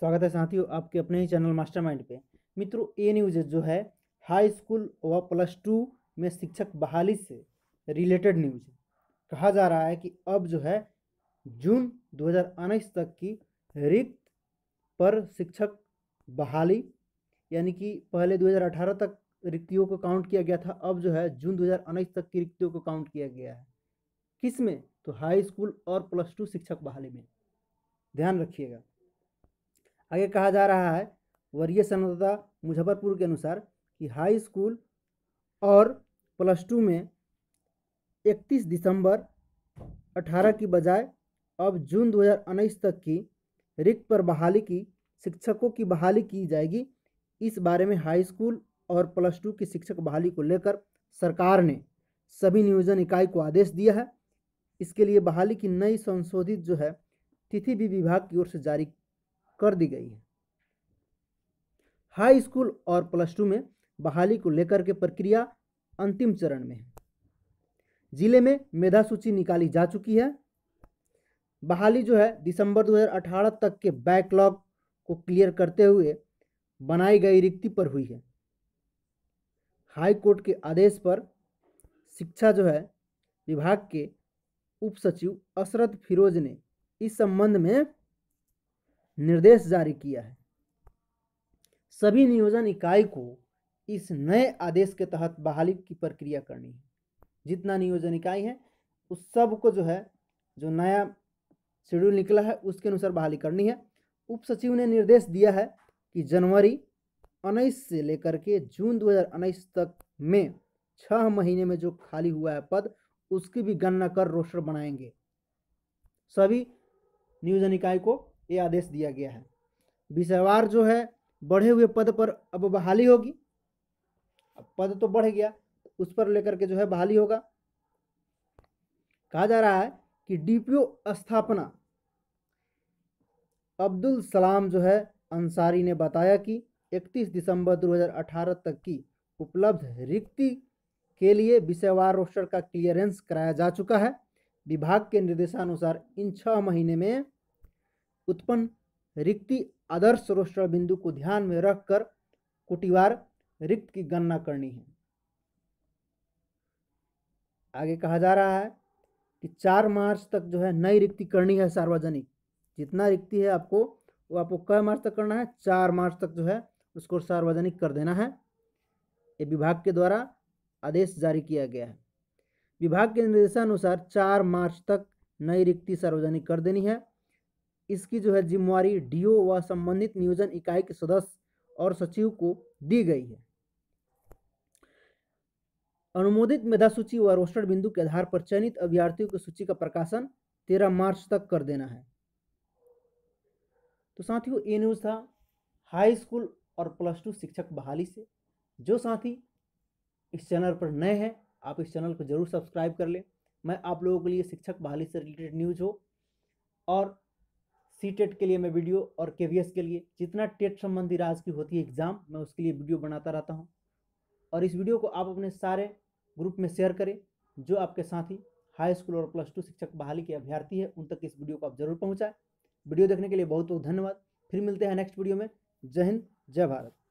स्वागत है साथियों आपके अपने ही चैनल मास्टरमाइंड पे मित्रों ए न्यूज जो है हाई स्कूल व प्लस टू में शिक्षक बहाली से रिलेटेड न्यूज कहा जा रहा है कि अब जो है जून दो तक की रिक्त पर शिक्षक बहाली यानी कि पहले 2018 तक रिक्तियों को काउंट किया गया था अब जो है जून दो तक की रिक्तियों को काउंट किया गया है किस में तो हाई स्कूल और प्लस टू शिक्षक बहाली में ध्यान रखिएगा आगे कहा जा रहा है वरीय संवाददाता मुजफ्फरपुर के अनुसार कि हाई स्कूल और प्लस टू में 31 दिसंबर 18 की बजाय अब जून दो तक की रिक्त पर बहाली की शिक्षकों की बहाली की जाएगी इस बारे में हाई स्कूल और प्लस टू की शिक्षक बहाली को लेकर सरकार ने सभी नियोजन इकाई को आदेश दिया है इसके लिए बहाली की नई संशोधित जो है तिथि भी विभाग की ओर से जारी कर दी गई है हाई स्कूल और प्लस टू में बहाली को लेकर के प्रक्रिया अंतिम चरण में है जिले में मेधा सूची निकाली जा चुकी है बहाली जो है दिसंबर 2018 तक के बैकलॉग को क्लियर करते हुए बनाई गई रिक्ति पर हुई है हाई कोर्ट के आदेश पर शिक्षा जो है विभाग के उप सचिव असरत फिरोज ने इस संबंध में निर्देश जारी किया है सभी नियोजन इकाई को इस नए आदेश के तहत बहाली की प्रक्रिया करनी है जितना नियोजन इकाई है उस सब को जो है जो नया शेड्यूल निकला है उसके अनुसार बहाली करनी है उप सचिव ने निर्देश दिया है कि जनवरी उन्नीस से लेकर के जून दो तक में छः महीने में जो खाली हुआ है पद उसकी भी गणना कर रोस्टर बनाएंगे सभी नियोजन इकाई को ये आदेश दिया गया है विषयवार जो है बढ़े हुए पद पर अब बहाली होगी पद तो बढ़ गया उस पर लेकर के जो है बहाली होगा कहा जा रहा है कि डीपीओ स्थापना अब्दुल सलाम जो है अंसारी ने बताया कि 31 दिसंबर 2018 तक की उपलब्ध रिक्ति के लिए विषयवार रोस्टर का क्लियरेंस कराया जा चुका है विभाग के निर्देशानुसार इन छः महीने में उत्पन्न रिक्ति आदर्श रोस्टर बिंदु को ध्यान में रखकर कुटिवार रिक्त की गणना करनी है आगे कहा जा रहा है कि चार मार्च तक जो है नई रिक्ति करनी है सार्वजनिक जितना रिक्ति है आपको वो आपको कै मार्च तक करना है चार मार्च तक जो है उसको सार्वजनिक कर देना है ये विभाग के द्वारा आदेश जारी किया गया है विभाग के निर्देशानुसार चार मार्च तक नई रिक्ति सार्वजनिक कर देनी है इसकी जो है जिम्मेवारी डीओ व संबंधित नियोजन इकाई के सदस्य और सचिव को दी गई है अनुमोदित मेधा सूची व रोस्टर बिंदु के आधार पर चयनित अभ्यर्थियों की सूची का प्रकाशन तेरह मार्च तक कर देना है तो साथियों ये न्यूज़ था हाई स्कूल और प्लस टू शिक्षक बहाली से जो साथी इस चैनल पर नए हैं आप इस चैनल को जरूर सब्सक्राइब कर लें मैं आप लोगों के लिए शिक्षक बहाली से रिलेटेड न्यूज़ हो और सी टेट e के लिए मैं वीडियो और के के लिए जितना टेट e संबंधी राज की होती है एग्ज़ाम मैं उसके लिए वीडियो बनाता रहता हूँ और इस वीडियो को आप अपने सारे ग्रुप में शेयर करें जो आपके साथी हाई स्कूल और प्लस टू शिक्षक बहाली के अभ्यर्थी है उन तक इस वीडियो को आप जरूर पहुँचाएँ वीडियो देखने के लिए बहुत बहुत धन्यवाद फिर मिलते हैं नेक्स्ट वीडियो में जय हिंद जय भारत